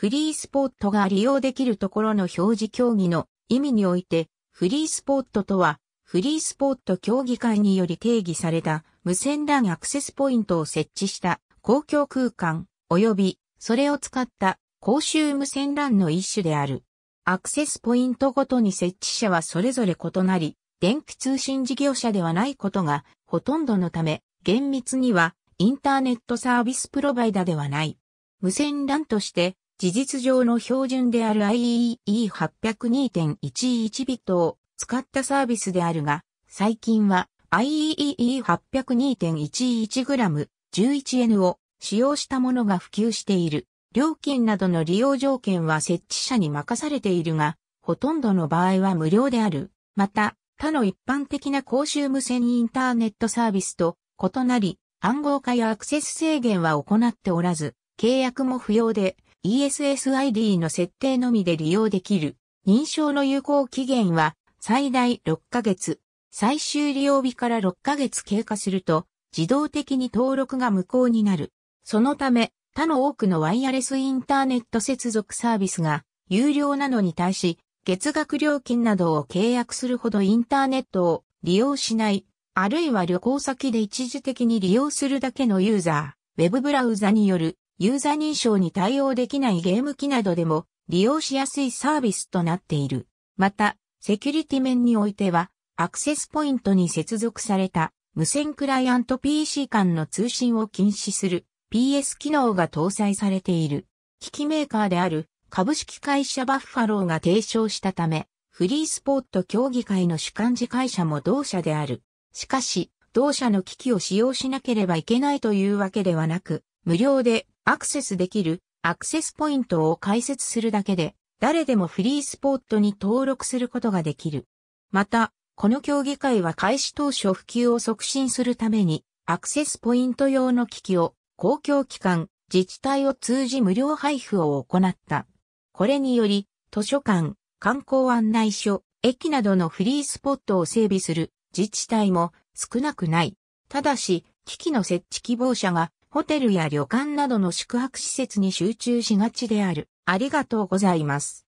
フリースポットが利用できるところの表示競技の意味において、フリースポットとは、フリースポット協議会により定義された無線 LAN アクセスポイントを設置した公共空間及びそれを使った公衆無線 LAN の一種である。アクセスポイントごとに設置者はそれぞれ異なり、電気通信事業者ではないことがほとんどのため、厳密にはインターネットサービスプロバイダではない。無線 LAN として事実上の標準である IEEE802.11 ビットを使ったサービスであるが、最近は IEEE802.11g11N を使用したものが普及している。料金などの利用条件は設置者に任されているが、ほとんどの場合は無料である。また、他の一般的な公衆無線インターネットサービスと異なり、暗号化やアクセス制限は行っておらず、契約も不要で、ESSID の設定のみで利用できる。認証の有効期限は最大6ヶ月。最終利用日から6ヶ月経過すると自動的に登録が無効になる。そのため他の多くのワイヤレスインターネット接続サービスが有料なのに対し月額料金などを契約するほどインターネットを利用しない、あるいは旅行先で一時的に利用するだけのユーザー、ウェブブラウザによるユーザ認証に対応できないゲーム機などでも利用しやすいサービスとなっている。また、セキュリティ面においては、アクセスポイントに接続された無線クライアント PC 間の通信を禁止する PS 機能が搭載されている。機器メーカーである株式会社バッファローが提唱したため、フリースポット協議会の主幹事会社も同社である。しかし、同社の機器を使用しなければいけないというわけではなく、無料でアクセスできるアクセスポイントを開設するだけで、誰でもフリースポットに登録することができる。また、この協議会は開始当初普及を促進するために、アクセスポイント用の機器を公共機関、自治体を通じ無料配布を行った。これにより、図書館、観光案内所、駅などのフリースポットを整備する自治体も少なくない。ただし、機器の設置希望者がホテルや旅館などの宿泊施設に集中しがちである。ありがとうございます。